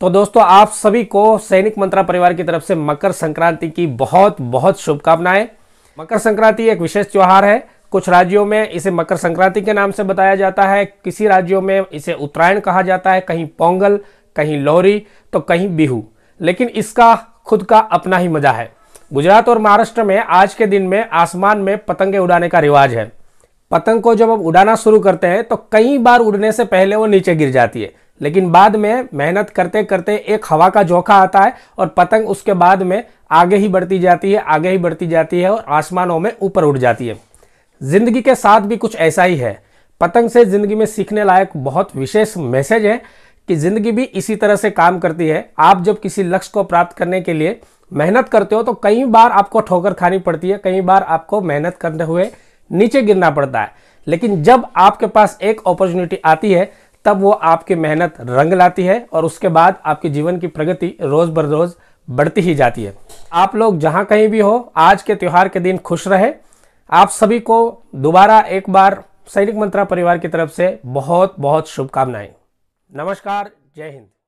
तो दोस्तों आप सभी को सैनिक मंत्रा परिवार की तरफ से मकर संक्रांति की बहुत बहुत शुभकामनाएं मकर संक्रांति एक विशेष त्यौहार है कुछ राज्यों में इसे मकर संक्रांति के नाम से बताया जाता है किसी राज्यों में इसे उत्तरायण कहा जाता है कहीं पोंगल कहीं लोहरी तो कहीं बिहू लेकिन इसका खुद का अपना ही मजा है गुजरात और महाराष्ट्र में आज के दिन में आसमान में पतंगे उड़ाने का रिवाज है पतंग को जब हम उड़ाना शुरू करते हैं तो कई बार उड़ने से पहले वो नीचे गिर जाती है लेकिन बाद में मेहनत करते करते एक हवा का झोंका आता है और पतंग उसके बाद में आगे ही बढ़ती जाती है आगे ही बढ़ती जाती है और आसमानों में ऊपर उठ जाती है जिंदगी के साथ भी कुछ ऐसा ही है पतंग से जिंदगी में सीखने लायक बहुत विशेष मैसेज है कि जिंदगी भी इसी तरह से काम करती है आप जब किसी लक्ष्य को प्राप्त करने के लिए मेहनत करते हो तो कई बार आपको ठोकर खानी पड़ती है कई बार आपको मेहनत करते हुए नीचे गिरना पड़ता है लेकिन जब आपके पास एक अपॉर्चुनिटी आती है तब वो आपकी मेहनत रंग लाती है और उसके बाद आपके जीवन की प्रगति रोज बर रोज बढ़ती ही जाती है आप लोग जहाँ कहीं भी हो आज के त्यौहार के दिन खुश रहे आप सभी को दोबारा एक बार सैनिक मंत्रा परिवार की तरफ से बहुत बहुत शुभकामनाएं नमस्कार जय हिंद